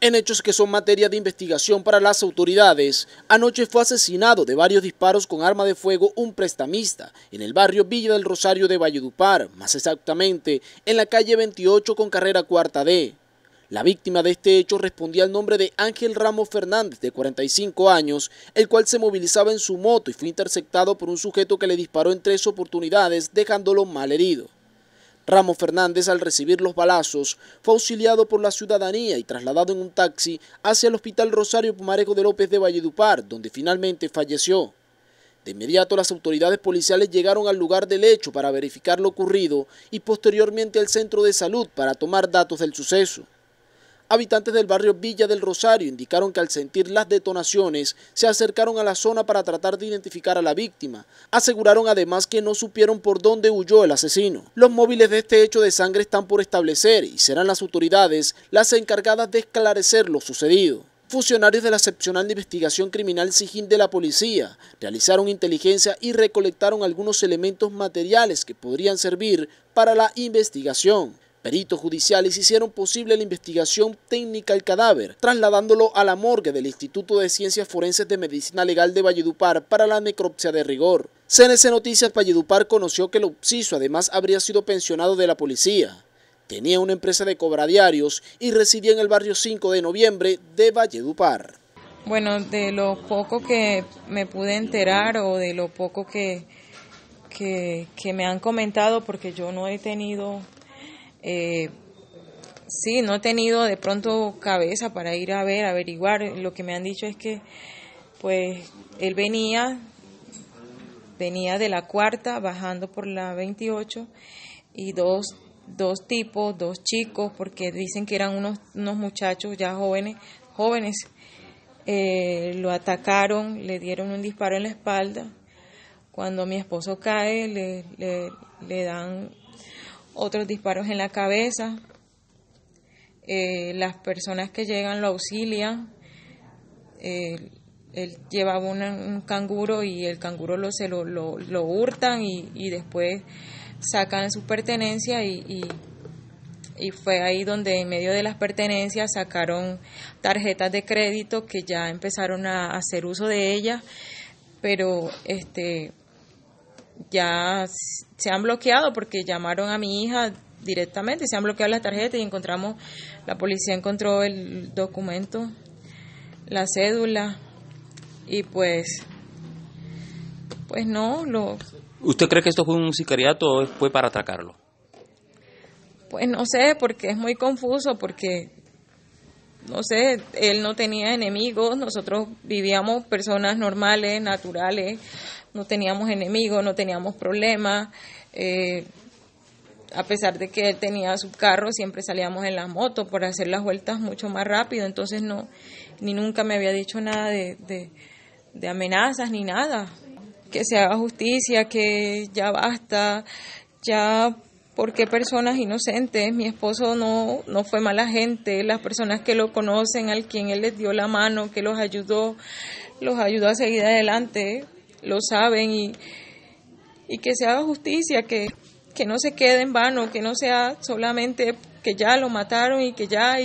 En hechos que son materia de investigación para las autoridades, anoche fue asesinado de varios disparos con arma de fuego un prestamista en el barrio Villa del Rosario de Valledupar, más exactamente en la calle 28 con carrera cuarta D. La víctima de este hecho respondía al nombre de Ángel Ramos Fernández, de 45 años, el cual se movilizaba en su moto y fue interceptado por un sujeto que le disparó en tres oportunidades, dejándolo mal herido. Ramos Fernández, al recibir los balazos, fue auxiliado por la ciudadanía y trasladado en un taxi hacia el Hospital Rosario Pumarejo de López de Valledupar, donde finalmente falleció. De inmediato las autoridades policiales llegaron al lugar del hecho para verificar lo ocurrido y posteriormente al centro de salud para tomar datos del suceso. Habitantes del barrio Villa del Rosario indicaron que al sentir las detonaciones se acercaron a la zona para tratar de identificar a la víctima. Aseguraron además que no supieron por dónde huyó el asesino. Los móviles de este hecho de sangre están por establecer y serán las autoridades las encargadas de esclarecer lo sucedido. Funcionarios de la excepcional de investigación criminal Sigin de la policía realizaron inteligencia y recolectaron algunos elementos materiales que podrían servir para la investigación. Peritos judiciales hicieron posible la investigación técnica al cadáver, trasladándolo a la morgue del Instituto de Ciencias Forenses de Medicina Legal de Valledupar para la necropsia de rigor. CNC Noticias Valledupar conoció que el obsiso además habría sido pensionado de la policía. Tenía una empresa de cobradiarios y residía en el barrio 5 de noviembre de Valledupar. Bueno, de lo poco que me pude enterar o de lo poco que, que me han comentado, porque yo no he tenido eh, sí, no he tenido de pronto cabeza para ir a ver, averiguar. Lo que me han dicho es que, pues, él venía, venía de la cuarta, bajando por la 28, y dos, dos tipos, dos chicos, porque dicen que eran unos, muchachos ya jóvenes, jóvenes, eh, lo atacaron, le dieron un disparo en la espalda. Cuando mi esposo cae, le, le dan otros disparos en la cabeza. Eh, las personas que llegan lo auxilian. Eh, él llevaba un canguro y el canguro lo, se lo, hurtan y, después sacan su pertenencia y, y, y, fue ahí donde en medio de las pertenencias sacaron tarjetas de crédito que ya empezaron a hacer uso de ellas, pero este ya se han bloqueado porque llamaron a mi hija directamente, se han bloqueado las tarjetas y encontramos, la policía encontró el documento, la cédula y pues, pues no, lo... ¿Usted cree que esto fue un sicariato o fue para atracarlo? Pues no sé, porque es muy confuso, porque no sé, él no tenía enemigos, nosotros vivíamos personas normales, naturales, no teníamos enemigos, no teníamos problemas. Eh, a pesar de que él tenía su carro, siempre salíamos en la moto por hacer las vueltas mucho más rápido, entonces no, ni nunca me había dicho nada de, de, de amenazas ni nada. Que se haga justicia, que ya basta, ya porque personas inocentes, mi esposo no, no fue mala gente, las personas que lo conocen, al quien él les dio la mano, que los ayudó, los ayudó a seguir adelante, lo saben y, y que se haga justicia, que, que no se quede en vano, que no sea solamente que ya lo mataron y que ya